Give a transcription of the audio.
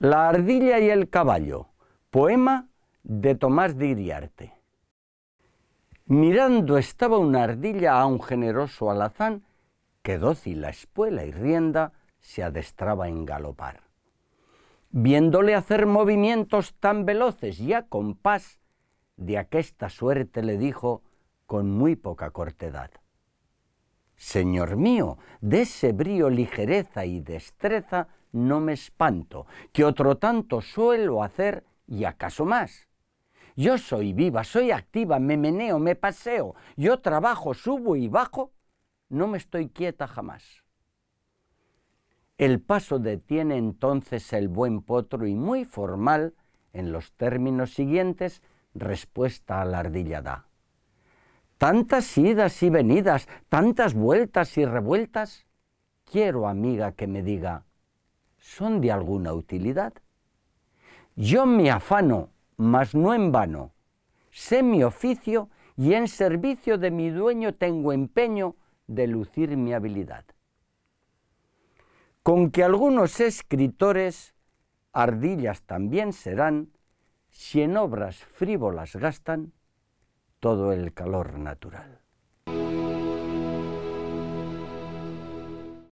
La ardilla y el caballo, poema de Tomás de Iriarte. Mirando estaba una ardilla a un generoso alazán que dócil a espuela y rienda se adestraba en galopar. Viéndole hacer movimientos tan veloces y a compás, de aquesta suerte le dijo con muy poca cortedad. Señor mío, de ese brío, ligereza y destreza no me espanto, que otro tanto suelo hacer y acaso más. Yo soy viva, soy activa, me meneo, me paseo, yo trabajo, subo y bajo, no me estoy quieta jamás. El paso detiene entonces el buen potro y muy formal, en los términos siguientes, respuesta a la ardilla da tantas idas y venidas, tantas vueltas y revueltas, quiero, amiga, que me diga, ¿son de alguna utilidad? Yo me afano, mas no en vano. Sé mi oficio y en servicio de mi dueño tengo empeño de lucir mi habilidad. Con que algunos escritores ardillas también serán, si en obras frívolas gastan, todo el calor natural.